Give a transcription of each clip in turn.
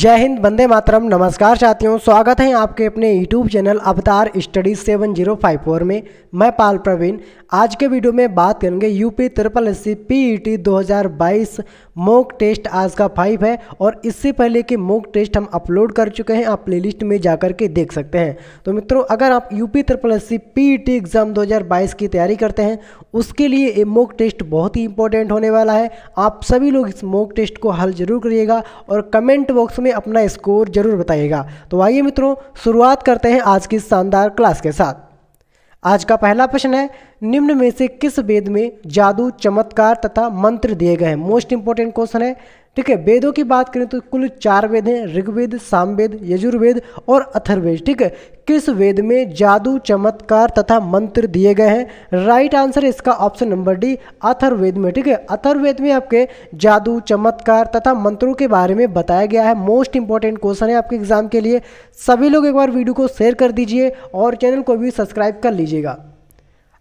जय हिंद वंदे मातरम नमस्कार साथियों स्वागत है आपके अपने YouTube channel Avatar study seven zero five four में मैं पाल प्रवीण आज के वीडियो में बात करेंगे UP triple S C P E T दो हज़ार बाईस मोक टेस्ट आज का फाइव है और इससे पहले के मोक टेस्ट हम अपलोड कर चुके हैं आप लिस्ट में जाकर के देख सकते हैं तो मित्रों अगर आप UP triple S C P E T exam दो हज़ार बाईस की तैयारी करते हैं उसके लिए ये मोक टेस्ट बहुत ही इंपॉर्टेंट होने वाला है आप सभी लोग इस मोक टेस्ट को हल जरूर करिएगा और कमेंट बॉक्स में अपना स्कोर जरूर बताइएगा तो आइए मित्रों शुरुआत करते हैं आज की शानदार क्लास के साथ आज का पहला प्रश्न है निम्न में से किस वेद में जादू चमत्कार तथा मंत्र दिए गए हैं मोस्ट इंपॉर्टेंट क्वेश्चन है ठीक है वेदों की बात करें तो कुल चार वेद हैं ऋग्वेद सामवेद यजुर्वेद और अथर्वेद ठीक है किस वेद में जादू चमत्कार तथा मंत्र दिए गए हैं राइट आंसर इसका ऑप्शन नंबर डी अथर्वेद में ठीक है अथर्वेद में आपके जादू चमत्कार तथा मंत्रों के बारे में बताया गया है मोस्ट इंपॉर्टेंट क्वेश्चन है आपके एग्जाम के लिए सभी लोग एक बार वीडियो को शेयर कर दीजिए और चैनल को भी सब्सक्राइब कर लीजिएगा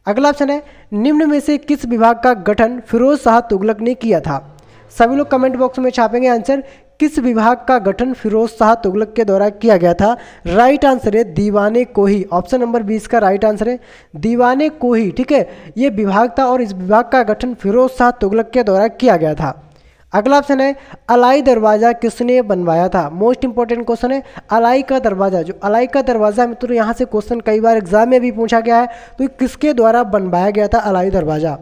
अगला ऑप्शन है निम्न में से किस विभाग का गठन फिरोज शाह तुगलक ने किया था सभी लोग कमेंट बॉक्स में छापेंगे आंसर किस विभाग का गठन फिरोज शाह तुगलक के द्वारा किया गया था राइट आंसर है दीवाने कोही ऑप्शन नंबर बीस का राइट आंसर है दीवाने कोही ठीक है ये विभाग था और इस विभाग का गठन फिरोज शाह तुगलक के द्वारा किया गया था अगला ऑप्शन है अलाई दरवाज़ा किसने बनवाया था मोस्ट इंपॉर्टेंट क्वेश्चन है अलाई का दरवाज़ा जो अलाई का दरवाज़ा मित्रों यहाँ से क्वेश्चन कई बार एग्जाम में भी पूछा गया है तो किसके द्वारा बनवाया गया था अलाई दरवाज़ा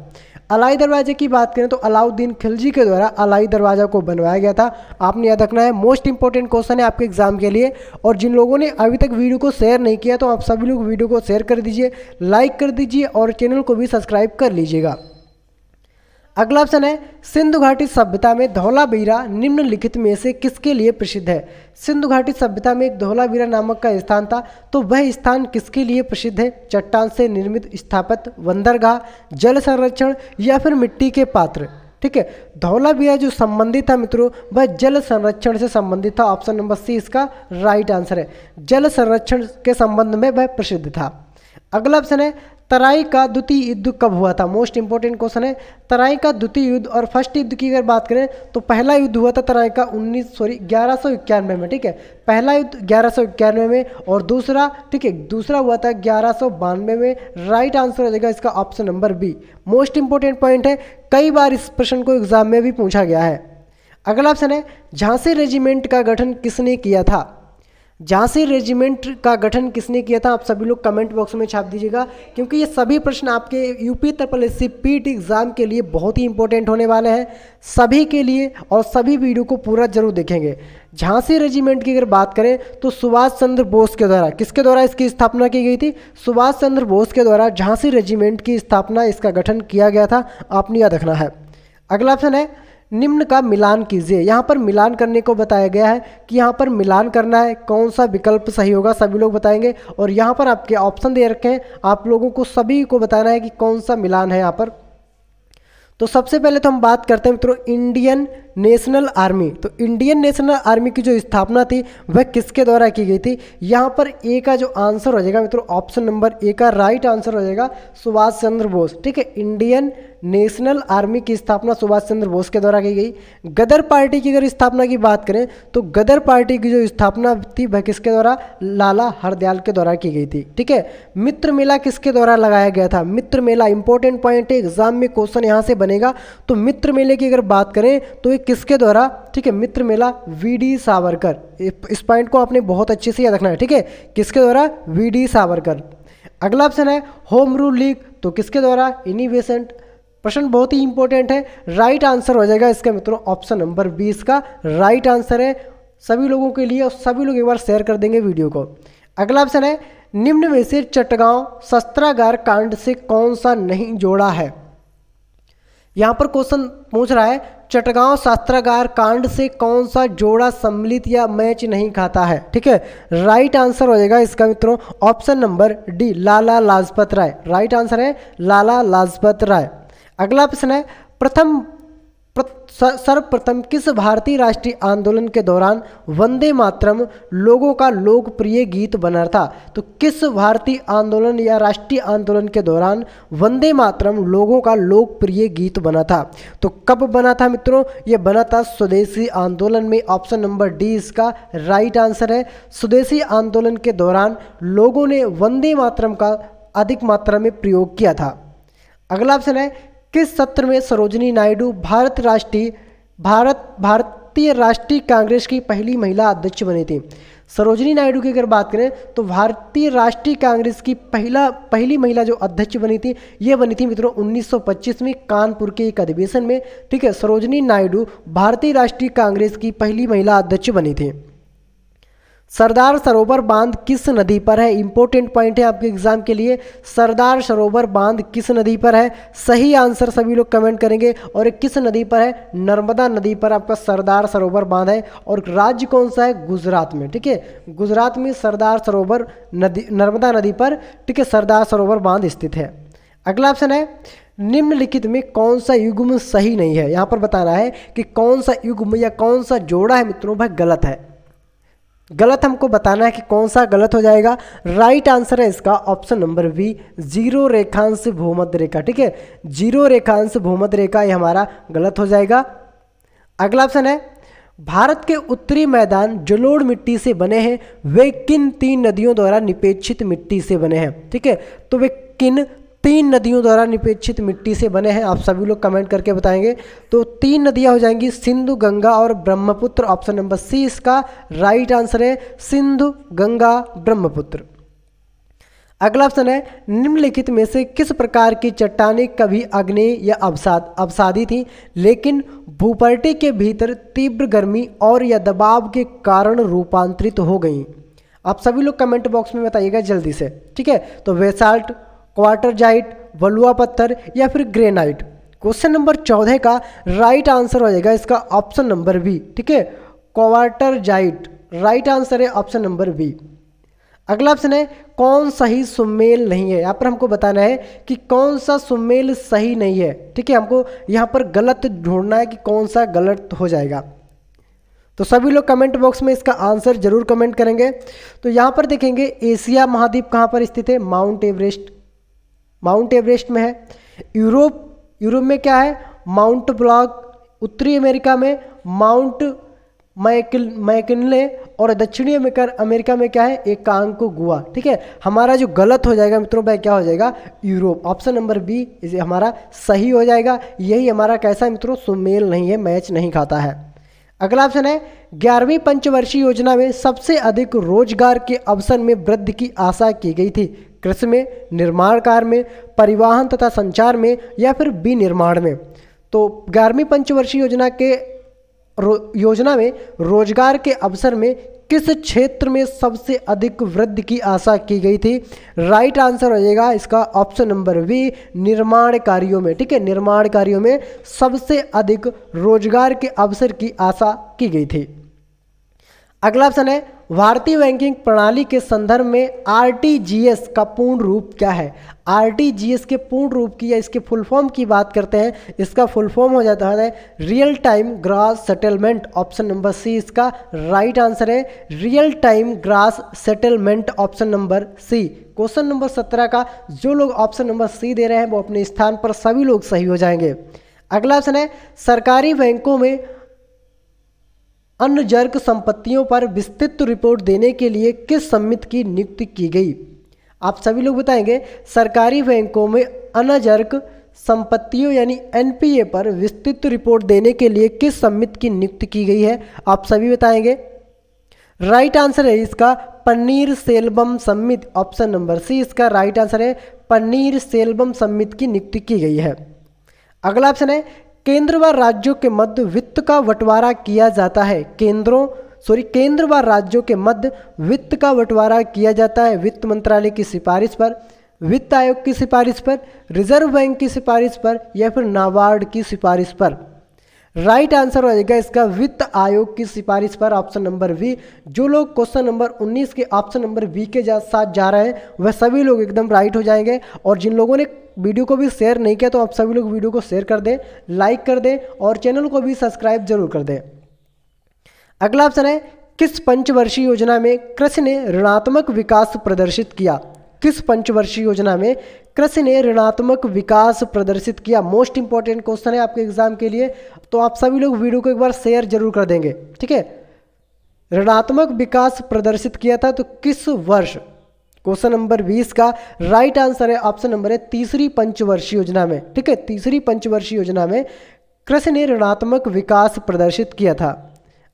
अलाई दरवाजे की बात करें तो अलाउद्दीन खिलजी के द्वारा अलाई दरवाज़ा को बनवाया गया था आपने याद रखना है मोस्ट इंपॉर्टेंट क्वेश्चन है आपके एग्जाम के लिए और जिन लोगों ने अभी तक वीडियो को शेयर नहीं किया तो आप सभी लोग वीडियो को शेयर कर दीजिए लाइक कर दीजिए और चैनल को भी सब्सक्राइब कर लीजिएगा अगला ऑप्शन है सिंधु घाटी सभ्यता में धौलावीरा निम्नलिखित में से किसके लिए प्रसिद्ध है सिंधु घाटी सभ्यता में एक धौलावीरा नामक का स्थान था तो वह स्थान किसके लिए प्रसिद्ध है चट्टान से निर्मित स्थापत बंदरगाह जल संरक्षण या फिर मिट्टी के पात्र ठीक है धौलावीरा जो संबंधित था मित्रों वह जल संरक्षण से संबंधित था ऑप्शन नंबर सी इसका राइट आंसर है जल संरक्षण के संबंध में वह प्रसिद्ध था अगला ऑप्शन है तराई का द्वितीय युद्ध कब हुआ था मोस्ट इंपॉर्टेंट क्वेश्चन है तराई का द्वितीय युद्ध और फर्स्ट युद्ध की अगर बात करें तो पहला युद्ध हुआ था तराई का उन्नीस सॉरी ग्यारह सौ इक्यानवे में ठीक है पहला युद्ध ग्यारह सौ इक्यानवे में और दूसरा ठीक है दूसरा हुआ था ग्यारह सौ बानवे में राइट आंसर हो जाएगा इसका option number B most important point है कई बार इस प्रश्न को एग्जाम में भी पूछा गया है अगला ऑप्शन है झांसी रेजिमेंट का गठन किसने किया था झांसी रेजिमेंट का गठन किसने किया था आप सभी लोग कमेंट बॉक्स में छाप दीजिएगा क्योंकि ये सभी प्रश्न आपके यूपी ट्रिपल एस सी पीट एग्ज़ाम के लिए बहुत ही इंपॉर्टेंट होने वाले हैं सभी के लिए और सभी वीडियो को पूरा जरूर देखेंगे झांसी रेजिमेंट की अगर बात करें तो सुभाष चंद्र बोस के द्वारा किसके द्वारा इसकी स्थापना की गई थी सुभाष चंद्र बोस के द्वारा झांसी रेजिमेंट की स्थापना इसका गठन किया गया था आपने याद रखना है अगला ऑप्शन है निम्न का मिलान कीजिए यहाँ पर मिलान करने को बताया गया है कि यहाँ पर मिलान करना है कौन सा विकल्प सही होगा सभी लोग बताएंगे और यहाँ पर आपके ऑप्शन दे रखे हैं आप लोगों को सभी को बताना है कि कौन सा मिलान है यहाँ पर तो सबसे पहले तो हम बात करते हैं मित्रों इंडियन नेशनल आर्मी तो इंडियन नेशनल आर्मी की जो स्थापना थी वह किसके द्वारा की गई थी यहाँ पर ए का जो आंसर हो जाएगा मित्रों ऑप्शन नंबर ए का राइट आंसर हो जाएगा सुभाष चंद्र बोस ठीक है इंडियन नेशनल आर्मी की स्थापना सुभाष चंद्र बोस के द्वारा की गई गदर पार्टी की अगर स्थापना की बात करें तो गदर पार्टी की जो स्थापना थी वह किसके द्वारा लाला हरदयाल के द्वारा की गई थी ठीक है मित्र मेला किसके द्वारा लगाया गया था मित्र मेला इंपॉर्टेंट पॉइंट है एग्जाम में क्वेश्चन यहाँ से बनेगा तो मित्र मेले की अगर बात करें तो ये किसके द्वारा ठीक है मित्र मेला वी डी सावरकर इस पॉइंट को आपने बहुत अच्छे से याद रखना है ठीक है किसके द्वारा वी डी सावरकर अगला ऑप्शन है होम रूल लीग तो किसके द्वारा इनिवेसेंट प्रश्न बहुत ही इंपॉर्टेंट है राइट आंसर हो जाएगा इसका मित्रों ऑप्शन नंबर बी इसका राइट आंसर है सभी लोगों के लिए और सभी लोग एक बार शेयर कर देंगे वीडियो को अगला ऑप्शन है निम्न में से चटगांव शस्त्रागार कांड से कौन सा नहीं जोड़ा है यहां पर क्वेश्चन पूछ रहा है चटगांव शस्त्रागार कांड से कौन सा जोड़ा सम्मिलित या मैच नहीं खाता है ठीक है राइट आंसर हो जाएगा इसका मित्रों option number D Lala Lajpat Rai right answer है लाला लाजपत राय अगला प्रश्न है प्रथम सर्वप्रथम किस भारतीय राष्ट्रीय आंदोलन के दौरान वंदे मातरम लोगों का लोकप्रिय गीत बना था तो किस भारतीय आंदोलन या राष्ट्रीय आंदोलन के दौरान वंदे मातरम लोगों का लोकप्रिय गीत बना था तो कब बना था मित्रों ये बना था स्वदेशी आंदोलन में ऑप्शन नंबर डी इसका राइट आंसर है स्वदेशी आंदोलन के दौरान लोगों ने वंदे मातरम का अधिक मात्रा में प्रयोग किया था अगला ऑप्शन है किस सत्र में सरोजनी नायडू भारत राष्ट्रीय भारत भारतीय राष्ट्रीय कांग्रेस की पहली महिला अध्यक्ष बनी थी सरोजनी नायडू की अगर बात करें तो भारतीय राष्ट्रीय कांग्रेस की पहला पहली महिला जो अध्यक्ष बनी थी ये बनी थी मित्रों 1925 में कानपुर के एक अधिवेशन में ठीक है सरोजनी नायडू भारतीय राष्ट्रीय कांग्रेस की पहली महिला अध्यक्ष बनी थी सरदार सरोवर बांध किस नदी पर है इंपॉर्टेंट पॉइंट है आपके एग्जाम के लिए सरदार सरोवर बांध किस नदी पर है सही आंसर सभी लोग कमेंट करेंगे और किस नदी पर है नर्मदा नदी पर आपका सरदार सरोवर बांध है और राज्य कौन सा है गुजरात में ठीक है गुजरात में सरदार सरोवर नदी नर्मदा नदी पर ठीक है सरदार सरोवर बांध स्थित है अगला ऑप्शन है निम्नलिखित में कौन सा युग्म सही नहीं है यहाँ पर बताना है कि कौन सा युग्म या कौन सा जोड़ा है मित्रों भाई गलत है गलत हमको बताना है कि कौन सा गलत हो जाएगा राइट आंसर है इसका ऑप्शन नंबर बी जीरो रेखांश भूमध्य रेखा ठीक है जीरो रेखांश भूमध्य रेखा ये हमारा गलत हो जाएगा अगला ऑप्शन है भारत के उत्तरी मैदान जलोड़ मिट्टी से बने हैं वे किन तीन नदियों द्वारा निपेक्षित मिट्टी से बने हैं ठीक है तो वे किन तीन नदियों द्वारा निपेक्षित मिट्टी से बने हैं आप सभी लोग कमेंट करके बताएंगे तो तीन नदियां हो जाएंगी सिंधु गंगा और ब्रह्मपुत्र ऑप्शन नंबर सी इसका राइट आंसर है सिंधु गंगा ब्रह्मपुत्र अगला ऑप्शन है निम्नलिखित में से किस प्रकार की चट्टाने कभी अग्नि या अवसाद अवसादी थी लेकिन भूपर्टी के भीतर तीव्र गर्मी और या दबाव के कारण रूपांतरित हो गई आप सभी लोग कमेंट बॉक्स में बताइएगा जल्दी से ठीक है तो वेसाल्ट क्वार्टर जाइट बलुआ पत्थर या फिर ग्रेनाइट क्वेश्चन नंबर चौदह का राइट आंसर हो जाएगा इसका ऑप्शन नंबर बी ठीक है क्वार्टर जाइट राइट आंसर है ऑप्शन नंबर बी अगला ऑप्शन है कौन सही सुमेल नहीं है यहाँ पर हमको बताना है कि कौन सा सुमेल सही नहीं है ठीक है हमको यहाँ पर गलत ढूंढना है कि कौन सा गलत हो जाएगा तो सभी लोग कमेंट बॉक्स में इसका आंसर जरूर कमेंट करेंगे तो यहाँ पर देखेंगे एशिया महाद्वीप कहाँ पर स्थित है माउंट एवरेस्ट माउंट एवरेस्ट में है यूरोप यूरोप में क्या है माउंट ब्लॉक उत्तरी अमेरिका में माउंट मैक मैकिनले और दक्षिणी अमेरिका में क्या है एकांक को गुआ ठीक है हमारा जो गलत हो जाएगा मित्रों भाई क्या हो जाएगा यूरोप ऑप्शन नंबर बी इसे हमारा सही हो जाएगा यही हमारा कैसा है मित्रों सुमेल नहीं है मैच नहीं खाता है अगला ऑप्शन है ग्यारहवीं पंचवर्षीय योजना में सबसे अधिक रोजगार के अवसर में वृद्धि की आशा की गई थी कृषि में निर्माण कार्य में परिवहन तथा संचार में या फिर विनिर्माण में तो ग्यारहवीं पंचवर्षीय योजना के योजना में रोजगार के अवसर में किस क्षेत्र में सबसे अधिक वृद्धि की आशा की गई थी राइट आंसर हो जाएगा इसका ऑप्शन नंबर बी निर्माण कार्यों में ठीक है निर्माण कार्यों में सबसे अधिक रोजगार के अवसर की आशा की गई थी अगला ऑप्शन है भारतीय बैंकिंग प्रणाली के संदर्भ में आर का पूर्ण रूप क्या है आर के पूर्ण रूप की या इसके फुल फॉर्म की बात करते हैं इसका फुल फॉर्म हो जाता है real time gross settlement option number C इसका राइट आंसर है real time gross settlement option number C question number सत्रह का जो लोग ऑप्शन नंबर सी दे रहे हैं वो अपने स्थान पर सभी लोग सही हो जाएंगे अगला ऑप्शन है सरकारी बैंकों में अन्य जर्क संपत्तियों पर विस्तृत रिपोर्ट देने के लिए किस समिति की नियुक्ति की गई आप सभी लोग बताएंगे सरकारी बैंकों में अनजर्क संपत्तियों यानी एनपीए पर विस्तृत रिपोर्ट देने के लिए किस समिति की नियुक्ति की गई है आप सभी बताएंगे राइट आंसर है इसका पनीर सेल्बम समिति ऑप्शन नंबर सी इसका राइट आंसर है पनीर सेल्बम समिति की नियुक्ति की गई है अगला ऑप्शन है केंद्र व राज्यों के मध्य वित्त का बंटवारा किया जाता है केंद्रों सॉरी केंद्र व राज्यों के मध्य वित्त का बंटवारा किया जाता है वित्त मंत्रालय की सिफारिश पर वित्त आयोग की सिफारिश पर रिजर्व बैंक की सिफारिश पर या फिर नाबार्ड की सिफारिश पर राइट आंसर हो जाएगा इसका वित्त आयोग की सिफारिश पर ऑप्शन नंबर बी जो लोग क्वेश्चन नंबर 19 के ऑप्शन नंबर बी के साथ जा रहे हैं वह सभी लोग एकदम राइट हो जाएंगे और जिन लोगों ने वीडियो को भी शेयर नहीं किया तो आप सभी लोग वीडियो को शेयर कर दें लाइक कर दें और चैनल को भी सब्सक्राइब जरूर कर दें अगला ऑप्शन है किस पंचवर्षीय योजना में कृषि ने ऋणात्मक विकास प्रदर्शित किया किस पंचवर्षीय योजना में कृषि ने ऋणात्मक विकास प्रदर्शित किया मोस्ट इंपॉर्टेंट क्वेश्चन है आपके एग्जाम के लिए तो आप सभी लोग वीडियो को एक बार शेयर जरूर कर देंगे ठीक है ऋणात्मक विकास प्रदर्शित किया था तो किस वर्ष क्वेश्चन नंबर 20 का राइट आंसर है ऑप्शन नंबर है तीसरी पंचवर्षीय योजना में ठीक है तीसरी पंचवर्षीय योजना में कृषि ने ऋणात्मक विकास प्रदर्शित किया था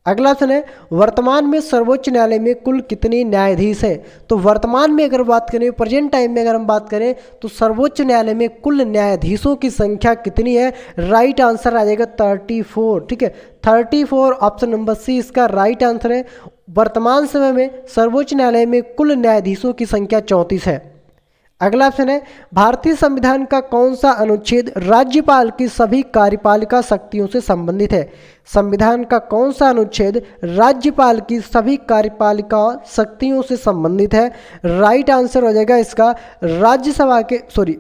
अगला सुन है वर्तमान में सर्वोच्च न्यायालय में कुल कितने न्यायाधीश हैं तो वर्तमान में अगर बात करें प्रेजेंट टाइम में अगर हम बात करें तो सर्वोच्च न्यायालय में कुल न्यायाधीशों की संख्या कितनी है राइट आंसर आ जाएगा थर्टी फोर ठीक है thirty four option number C इसका राइट आंसर है वर्तमान समय में सर्वोच्च न्यायालय में कुल न्यायाधीशों की संख्या चौंतीस है अगला ऑप्शन है भारतीय संविधान का कौन सा अनुच्छेद राज्यपाल की सभी कार्यपालिका शक्तियों से संबंधित है संविधान का कौन सा अनुच्छेद राज्यपाल की सभी कार्यपालिका शक्तियों से संबंधित है राइट आंसर हो जाएगा इसका राज्यसभा के सॉरी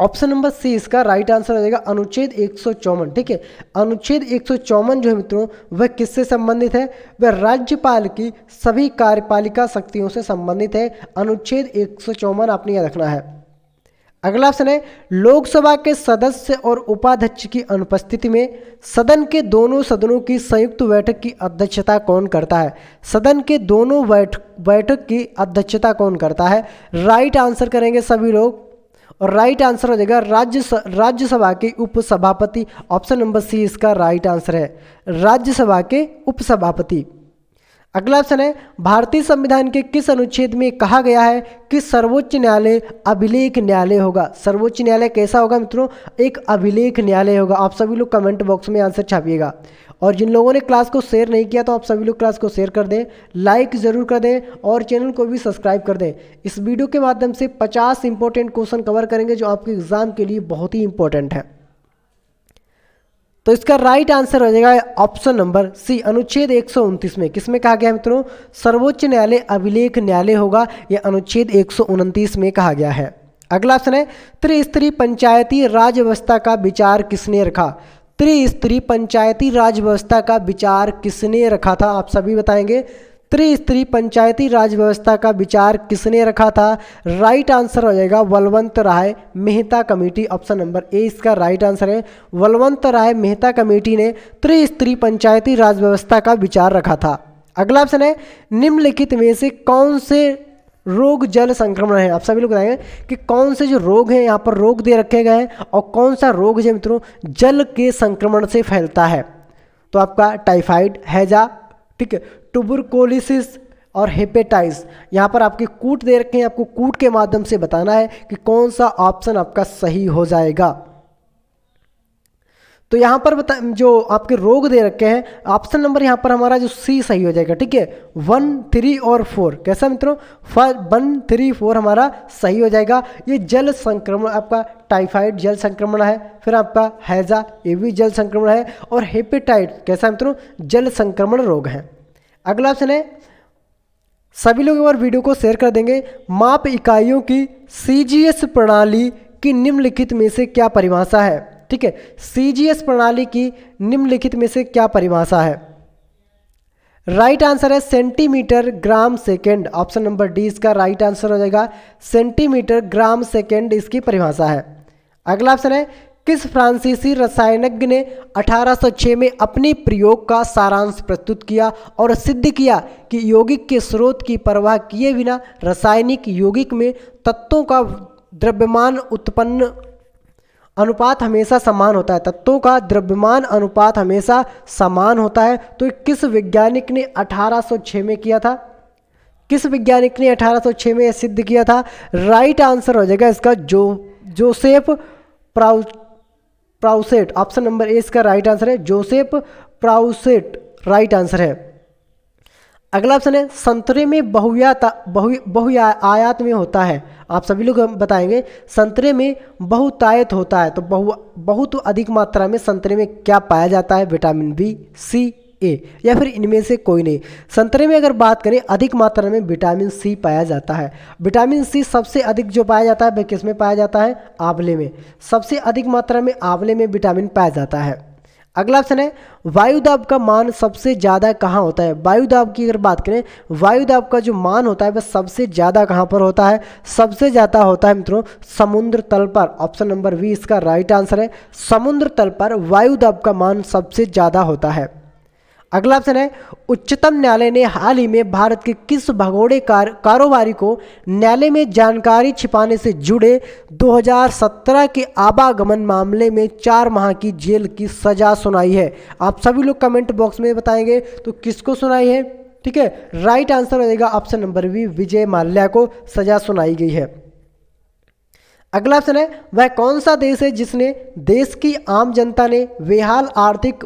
ऑप्शन नंबर सी इसका राइट आंसर हो जाएगा अनुच्छेद एक ठीक है अनुच्छेद एक जो है मित्रों वह किससे संबंधित है वह राज्यपाल की सभी कार्यपालिका शक्तियों से संबंधित है अनुच्छेद एक आपने यह रखना है अगला ऑप्शन है लोकसभा के सदस्य और उपाध्यक्ष की अनुपस्थिति में सदन के दोनों सदनों की संयुक्त बैठक की अध्यक्षता कौन करता है सदन के दोनों बैठक बैठक की अध्यक्षता कौन करता है राइट आंसर करेंगे सभी लोग और राइट आंसर हो जाएगा राज्य राज्यसभा के उपसभापति ऑप्शन नंबर सी इसका राइट आंसर है राज्यसभा के उपसभापति अगला ऑप्शन है भारतीय संविधान के किस अनुच्छेद में कहा गया है कि सर्वोच्च न्यायालय अभिलेख न्यायालय होगा सर्वोच्च न्यायालय कैसा होगा मित्रों एक अभिलेख न्यायालय होगा आप सभी लोग कमेंट बॉक्स में आंसर छापिएगा और जिन लोगों ने क्लास को शेयर नहीं किया तो आप सभी लोग क्लास को शेयर कर दें लाइक ज़रूर कर दें और चैनल को भी सब्सक्राइब कर दें इस वीडियो के माध्यम से पचास इंपॉर्टेंट क्वेश्चन कवर करेंगे जो आपके एग्ज़ाम के लिए बहुत ही इंपॉर्टेंट है तो इसका राइट आंसर हो जाएगा ऑप्शन नंबर सी अनुच्छेद एक में किसमें कहा गया मित्रों सर्वोच्च न्यायालय अभिलेख न्यायालय होगा यह अनुच्छेद एक में कहा गया है अगला ऑप्शन है त्रिस्तरीय पंचायती राज व्यवस्था का विचार किसने रखा त्रिस्तरीय पंचायती राज व्यवस्था का विचार किसने रखा था आप सभी बताएंगे त्रिस्तरीय पंचायती राज व्यवस्था का विचार किसने रखा था राइट आंसर हो जाएगा Balwant Rai Mehta committee option number A इसका राइट आंसर है बलवंत राय मेहता कमेटी ने त्रिस्तरीय पंचायती राज व्यवस्था का विचार रखा था अगला ऑप्शन है निम्नलिखित में से कौन से रोग जल संक्रमण है आप सभी लोग बताएंगे कि कौन से जो रोग हैं यहाँ पर रोग दे रखे गए हैं और कौन सा रोग जो मित्रों जल के संक्रमण से फैलता है तो आपका टाइफाइड हैजा ठीक है टूबरकोलिसिस और हेपेटाइज यहाँ पर आपके कूट दे रखे हैं आपको कूट के माध्यम से बताना है कि कौन सा ऑप्शन आपका सही हो जाएगा तो यहाँ पर बता जो आपके रोग दे रखे हैं ऑप्शन नंबर यहाँ पर हमारा जो सी सही हो जाएगा ठीक है वन थ्री और फोर कैसा मित्रों वन थ्री फोर हमारा सही हो जाएगा ये जल संक्रमण आपका टाइफाइड जल संक्रमण है फिर आपका हैजा ये भी जल संक्रमण है और हेपेटाइट कैसा मित्रों जल संक्रमण रोग है अगला ऑप्शन है सभी लोग एक बार वीडियो को शेयर कर देंगे माप इकाइयों की सी प्रणाली की निम्नलिखित में से क्या परिभाषा है ठीक है सीजीएस प्रणाली की निम्नलिखित में से क्या परिभाषा है राइट right आंसर है centimetre gram second option number D इसका राइट right आंसर हो जाएगा सेंटीमीटर ग्राम सेकेंड इसकी परिभाषा है अगला ऑप्शन है किस फ्रांसीसी रसायनज्ञ ने 1806 में अपने प्रयोग का सारांश प्रस्तुत किया और सिद्ध किया कि यौगिक के स्रोत की परवाह किए बिना रासायनिक यौगिक में तत्वों का द्रव्यमान उत्पन्न अनुपात हमेशा समान होता है तत्वों का द्रव्यमान अनुपात हमेशा समान होता है तो किस वैज्ञानिक ने 1806 में किया था किस वैज्ञानिक ने 1806 में यह सिद्ध किया था राइट आंसर हो जाएगा इसका जो जोसेफ प्राउ प्राउसेट ऑप्शन नंबर ए इसका राइट आंसर है जोसेफ प्राउसेट राइट आंसर है अगला ऑप्शन है संतरे में बहुयाता बहु बहुया आयात में होता है आप सभी लोग बताएंगे संतरे में बहुतायत होता है तो बहु बहुत अधिक मात्रा में संतरे में क्या पाया जाता है विटामिन बी सी ए या फिर इनमें से कोई नहीं संतरे में अगर बात करें अधिक मात्रा में विटामिन सी पाया जाता है विटामिन सी सबसे अधिक जो पाया जाता है वह किस में पाया जाता है आंवले में सबसे अधिक मात्रा में आंवले में विटामिन पाया जाता है अगला ऑप्शन है वायुदाब का मान सबसे ज़्यादा कहाँ होता है वायुदाब की अगर बात करें वायुदाब का जो मान होता है वह सबसे ज़्यादा कहाँ पर होता है सबसे ज़्यादा होता है मित्रों समुद्र तल पर ऑप्शन नंबर वी इसका राइट आंसर है समुद्र तल पर वायुदाब का मान सबसे ज़्यादा होता है अगला ऑप्शन है उच्चतम न्यायालय ने हाल ही में भारत के किस भगोड़े कार, कारोबारी को न्यायालय में जानकारी छिपाने से जुड़े 2017 के आवागमन मामले में चार माह की जेल की सजा सुनाई है आप सभी लोग कमेंट बॉक्स में बताएंगे तो किसको सुनाई है ठीक है राइट आंसर हो जाएगा option number B Vijay Mallya को सजा सुनाई गई है अगला ऑप्शन है वह कौन सा देश है जिसने देश की आम जनता ने बेहाल आर्थिक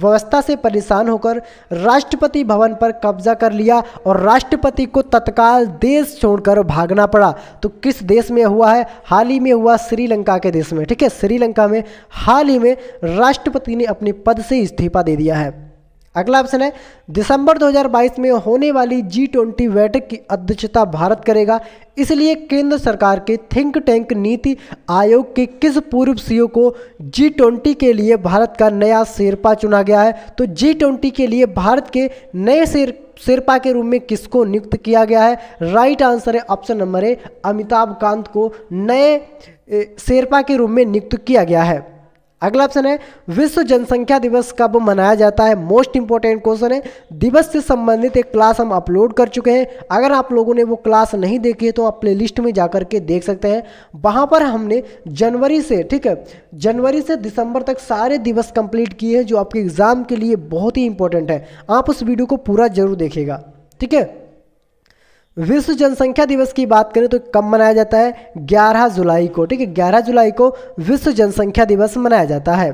व्यवस्था से परेशान होकर राष्ट्रपति भवन पर कब्जा कर लिया और राष्ट्रपति को तत्काल देश छोड़कर भागना पड़ा तो किस देश में हुआ है हाल ही में हुआ श्रीलंका के देश में ठीक है श्रीलंका में हाल ही में राष्ट्रपति ने अपने पद से इस्तीफा दे दिया है अगला ऑप्शन है दिसंबर 2022 में होने वाली जी ट्वेंटी बैठक की अध्यक्षता भारत करेगा इसलिए केंद्र सरकार के थिंक टैंक नीति आयोग के किस पूर्व सीईओ e को जी ट्वेंटी के लिए भारत का नया शेरपा चुना गया है तो जी ट्वेंटी के लिए भारत के नए शेर शेरपा के रूप में किसको नियुक्त किया गया है राइट आंसर है option number A Amitabh Kant को नए शेरपा के रूप में नियुक्त किया गया है अगला ऑप्शन है विश्व जनसंख्या दिवस कब मनाया जाता है मोस्ट इंपॉर्टेंट क्वेश्चन है दिवस से संबंधित एक क्लास हम अपलोड कर चुके हैं अगर आप लोगों ने वो क्लास नहीं देखी है तो आप प्लेलिस्ट में जाकर के देख सकते हैं वहाँ पर हमने जनवरी से ठीक है जनवरी से दिसंबर तक सारे दिवस कंप्लीट किए हैं जो आपके एग्ज़ाम के लिए बहुत ही इंपॉर्टेंट है आप उस वीडियो को पूरा जरूर देखेगा ठीक है विश्व जनसंख्या दिवस की बात करें तो कब मनाया जाता है 11 जुलाई को ठीक है 11 जुलाई को विश्व जनसंख्या दिवस मनाया जाता है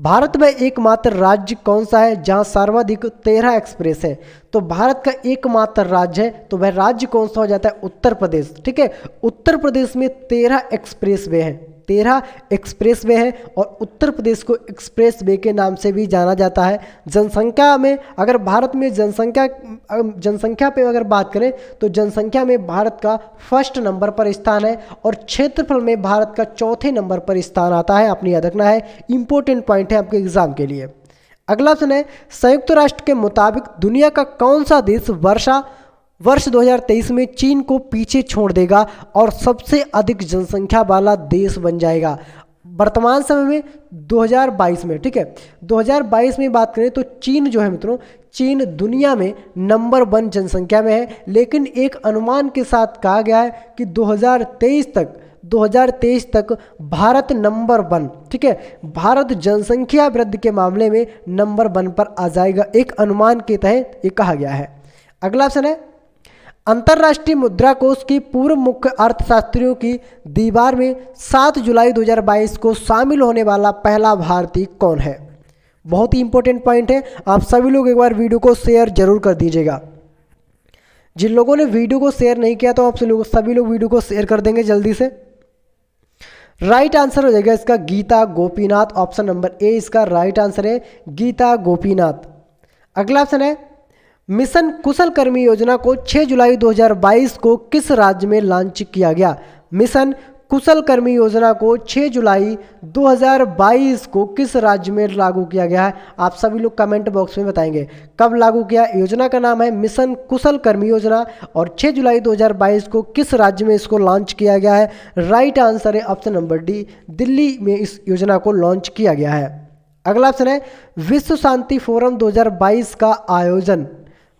भारत में एकमात्र राज्य कौन सा है जहां सर्वाधिक तेरह एक्सप्रेस है तो भारत का एकमात्र राज्य है तो वह राज्य कौन सा हो जाता है उत्तर प्रदेश ठीक है उत्तर प्रदेश में तेरह एक्सप्रेस वे हैं तेरह एक्सप्रेस वे है और उत्तर प्रदेश को एक्सप्रेस वे के नाम से भी जाना जाता है जनसंख्या में अगर भारत में जनसंख्या जनसंख्या पे अगर बात करें तो जनसंख्या में भारत का फर्स्ट नंबर पर स्थान है और क्षेत्रफल में भारत का चौथे नंबर पर स्थान आता है आपने याद रखना है इंपॉर्टेंट पॉइंट है आपके एग्जाम के लिए अगला सुन है संयुक्त राष्ट्र के मुताबिक दुनिया का कौन सा देश वर्षा वर्ष 2023 में चीन को पीछे छोड़ देगा और सबसे अधिक जनसंख्या वाला देश बन जाएगा वर्तमान समय में 2022 में ठीक है 2022 में बात करें तो चीन जो है मित्रों चीन दुनिया में नंबर वन जनसंख्या में है लेकिन एक अनुमान के साथ कहा गया है कि 2023 तक 2023 तक भारत नंबर वन ठीक है भारत जनसंख्या वृद्धि के मामले में नंबर वन पर आ जाएगा एक अनुमान के तहत ये कहा गया है अगला ऑप्शन है अंतर्राष्ट्रीय मुद्रा कोष की पूर्व मुख्य अर्थशास्त्रियों की दीवार में 7 जुलाई 2022 को शामिल होने वाला पहला भारतीय कौन है बहुत ही इंपॉर्टेंट पॉइंट है आप सभी लोग एक बार वीडियो को शेयर जरूर कर दीजिएगा जिन लोगों ने वीडियो को शेयर नहीं किया तो आप लोग सभी लोग वीडियो को शेयर कर देंगे जल्दी से राइट आंसर हो जाएगा इसका Gita Gopinath option number A इसका राइट आंसर है गीता गोपीनाथ अगला ऑप्शन है मिशन कुशल कर्मी योजना को 6 जुलाई 2022 को किस राज्य में लॉन्च किया गया मिशन कुशल कर्मी योजना को 6 जुलाई 2022 को किस राज्य में लागू किया गया है आप सभी लोग कमेंट बॉक्स में बताएंगे कब लागू किया योजना का नाम है मिशन कुशल कर्मी योजना और 6 जुलाई 2022 को किस राज्य में इसको लॉन्च किया गया है राइट आंसर है ऑप्शन नंबर डी दिल्ली में इस योजना को लॉन्च किया गया है अगला ऑप्शन है विश्व शांति फोरम 2022 का आयोजन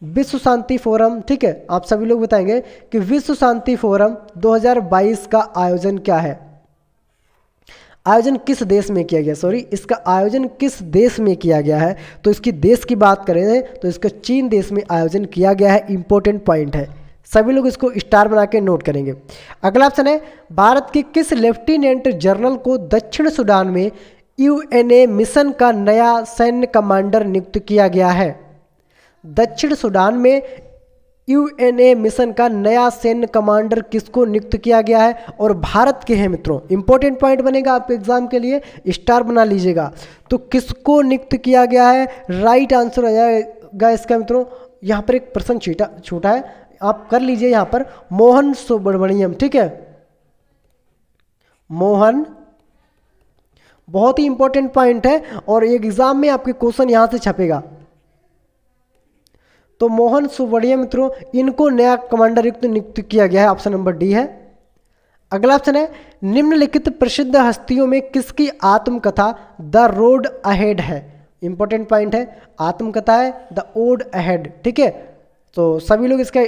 विश्व शांति फोरम ठीक है आप सभी लोग बताएंगे कि विश्व शांति फोरम 2022 का आयोजन क्या है आयोजन किस देश में किया गया सॉरी इसका आयोजन किस देश में किया गया है तो इसकी देश की बात करें तो इसका चीन देश में आयोजन किया गया है इंपॉर्टेंट पॉइंट है सभी लोग इसको स्टार बना के नोट करेंगे अगला ऑप्शन है भारत के किस लेफ्टिनेंट जनरल को दक्षिण सूडान में यूएनए मिशन का नया सैन्य कमांडर नियुक्त किया गया है दक्षिण सूडान में यूएनए मिशन का नया सैन्य कमांडर किसको नियुक्त किया गया है और भारत के हैं मित्रों इंपॉर्टेंट पॉइंट बनेगा आपके एग्जाम के लिए स्टार बना लीजिएगा तो किसको नियुक्त किया गया है राइट आंसर आ जाएगा इसका मित्रों यहाँ पर एक प्रश्न छीटा छूटा है आप कर लीजिए यहाँ पर मोहन सुब्रमण्यम ठीक है मोहन बहुत ही इंपॉर्टेंट पॉइंट है और एग्जाम में आपके क्वेश्चन यहाँ से छपेगा तो मोहन सुबड़िया मित्रों इनको नया कमांडर युक्त नियुक्त किया गया है ऑप्शन नंबर डी है अगला ऑप्शन है निम्नलिखित प्रसिद्ध हस्तियों में किसकी आत्मकथा द रोड अहेड है इंपॉर्टेंट पॉइंट है आत्मकथा है द ओड अहेड ठीक है तो सभी लोग इसका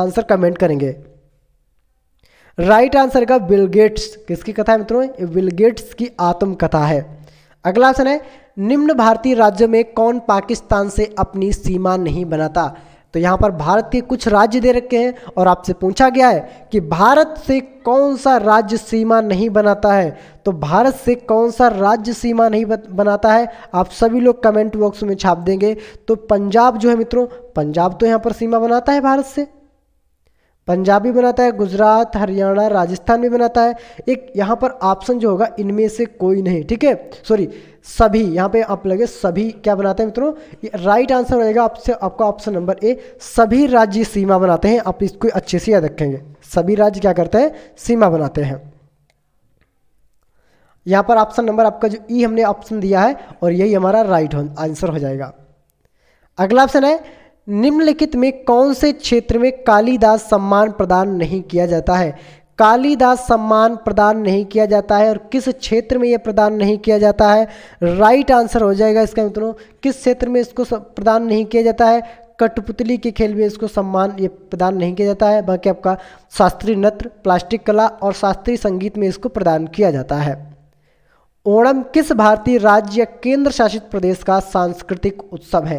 आंसर कमेंट करेंगे राइट आंसर का बिल गेट्स किसकी कथा है मित्रों बिल गेट्स की आत्मकथा है अगला ऑप्शन है निम्न भारतीय राज्य में कौन पाकिस्तान से अपनी सीमा नहीं बनाता तो यहाँ पर भारत के कुछ राज्य दे रखे हैं और आपसे पूछा गया है कि भारत से कौन सा राज्य सीमा नहीं बनाता है तो भारत से कौन सा राज्य सीमा नहीं बनाता है आप सभी लोग कमेंट बॉक्स में छाप देंगे तो पंजाब जो है मित्रों पंजाब तो यहाँ पर सीमा बनाता है भारत से पंजाबी बनाता है गुजरात हरियाणा राजस्थान भी बनाता है एक यहाँ पर ऑप्शन जो होगा इनमें से कोई नहीं ठीक है सॉरी सभी यहाँ पे आप लगे सभी क्या बनाते हैं मित्रों राइट आंसर रहेगा आपसे आपका ऑप्शन नंबर ए सभी राज्य सीमा बनाते हैं आप इसको अच्छे से याद रखेंगे सभी राज्य क्या करते हैं सीमा बनाते हैं यहाँ पर ऑप्शन नंबर आपका जो ई e हमने ऑप्शन दिया है और यही हमारा राइट आंसर हो जाएगा अगला ऑप्शन है निम्नलिखित में कौन से क्षेत्र में कालिदास सम्मान प्रदान नहीं किया जाता है कालिदास सम्मान प्रदान नहीं किया जाता है और किस क्षेत्र में यह प्रदान नहीं किया जाता है राइट आंसर हो जाएगा इसका मित्रों किस क्षेत्र में इसको प्रदान नहीं किया जाता है कठपुतली के खेल में इसको सम्मान ये प्रदान नहीं किया जाता है बाकी आपका शास्त्रीय नृत्य प्लास्टिक कला और शास्त्रीय संगीत में इसको प्रदान किया जाता है ओणम किस भारतीय राज्य केंद्र शासित प्रदेश का सांस्कृतिक उत्सव है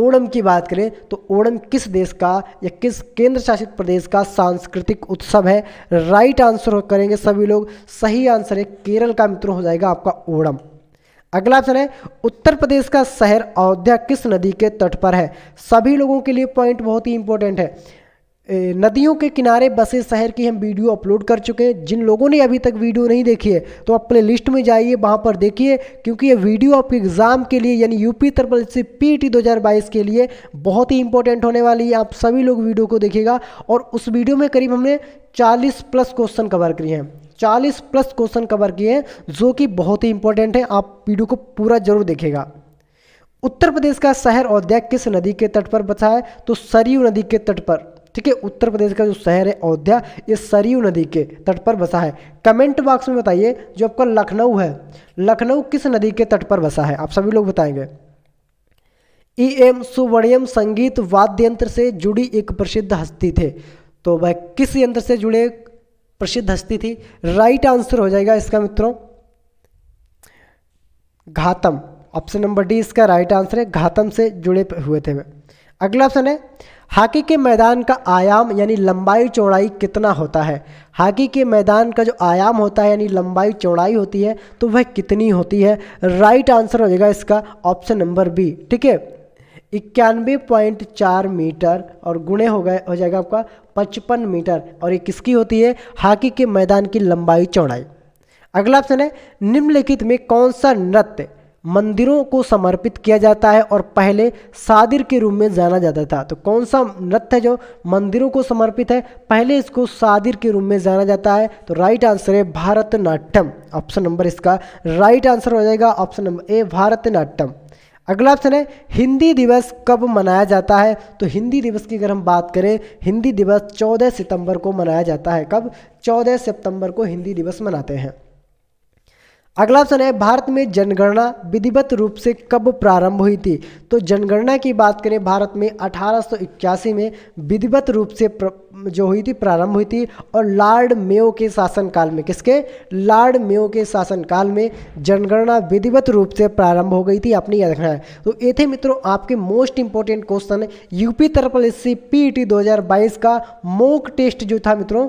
ओणम की बात करें तो ओणम किस देश का या किस केंद्र शासित प्रदेश का सांस्कृतिक उत्सव है राइट आंसर करेंगे सभी लोग सही आंसर है केरल का मित्र हो जाएगा आपका ओणम अगला ऑप्शन है उत्तर प्रदेश का शहर अयोध्या किस नदी के तट पर है सभी लोगों के लिए पॉइंट बहुत ही इंपॉर्टेंट है नदियों के किनारे बसे शहर की हम वीडियो अपलोड कर चुके हैं जिन लोगों ने अभी तक वीडियो नहीं देखी है तो आप प्ले लिस्ट में जाइए वहाँ पर देखिए क्योंकि ये वीडियो आपके एग्ज़ाम के लिए यानी यूपी तरपल से पी टी के लिए बहुत ही इंपॉर्टेंट होने वाली है आप सभी लोग वीडियो को देखिएगा और उस वीडियो में करीब हमने चालीस प्लस क्वेश्चन कवर किए हैं चालीस प्लस क्वेश्चन कवर किए हैं जो कि बहुत ही इंपॉर्टेंट है आप वीडियो को पूरा जरूर देखेगा उत्तर प्रदेश का शहर औद्याग किस नदी के तट पर बसा है तो सरयू नदी के तट पर ठीक है उत्तर प्रदेश का जो शहर है अयोध्या ये सरयू नदी के तट पर बसा है कमेंट बॉक्स में बताइए जो आपका लखनऊ है लखनऊ किस नदी के तट पर बसा है आप सभी लोग बताएंगे ई एम सुवर्णियम संगीत वाद्य यंत्र से जुड़ी एक प्रसिद्ध हस्ती थे तो वह किस यंत्र से जुड़े प्रसिद्ध हस्ती थी राइट आंसर हो जाएगा इसका मित्रों घातम ऑप्शन नंबर डी इसका राइट आंसर है घातम से जुड़े हुए थे वह अगला ऑप्शन है हॉकी के मैदान का आयाम यानी लंबाई चौड़ाई कितना होता है हॉकी के मैदान का जो आयाम होता है यानी लंबाई चौड़ाई होती है तो वह कितनी होती है राइट आंसर हो जाएगा इसका ऑप्शन नंबर बी ठीक है इक्यानवे पॉइंट चार मीटर और गुणे हो गए हो जाएगा आपका पचपन मीटर और ये किसकी होती है हॉकी के मैदान की लंबाई चौड़ाई अगला ऑप्शन है निम्नलिखित में कौन सा नृत्य मंदिरों को समर्पित किया जाता है और पहले सादिर के रूप में जाना जाता था तो कौन सा नृत्य है जो मंदिरों को समर्पित है पहले इसको सादिर के रूप में जाना जाता है तो राइट आंसर है भारतनाट्यम ऑप्शन नंबर इसका राइट आंसर हो जाएगा ऑप्शन नंबर ए भारतनाट्यम अगला ऑप्शन है हिंदी दिवस कब मनाया जाता है तो हिंदी दिवस की अगर हम बात करें हिंदी दिवस 14 सितंबर को मनाया जाता है कब 14 सितंबर को हिंदी दिवस मनाते हैं अगला ऑप्शन है भारत में जनगणना विधिवत रूप से कब प्रारंभ हुई थी तो जनगणना की बात करें भारत में अठारह में विधिवत रूप से प्र... जो हुई थी प्रारंभ हुई थी और लॉर्ड मेयो के शासनकाल में किसके लॉर्ड मेयो के शासनकाल में जनगणना विधिवत रूप से प्रारंभ हो गई थी आपने याद रखना है तो ये थे मित्रों आपके most important question UP triple S C P का मोक टेस्ट जो था मित्रों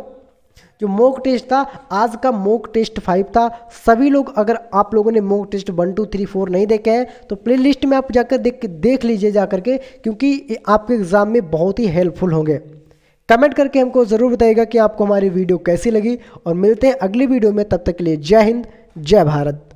जो मोक टेस्ट था आज का मोक टेस्ट फाइव था सभी लोग अगर आप लोगों ने mock test one two three four नहीं देखे हैं तो प्ले लिस्ट में आप जाकर देख देख लीजिए जा के क्योंकि आपके एग्ज़ाम में बहुत ही हेल्पफुल होंगे कमेंट करके हमको ज़रूर बताइएगा कि आपको हमारी वीडियो कैसी लगी और मिलते हैं अगली वीडियो में तब तक के लिए जय हिंद जय भारत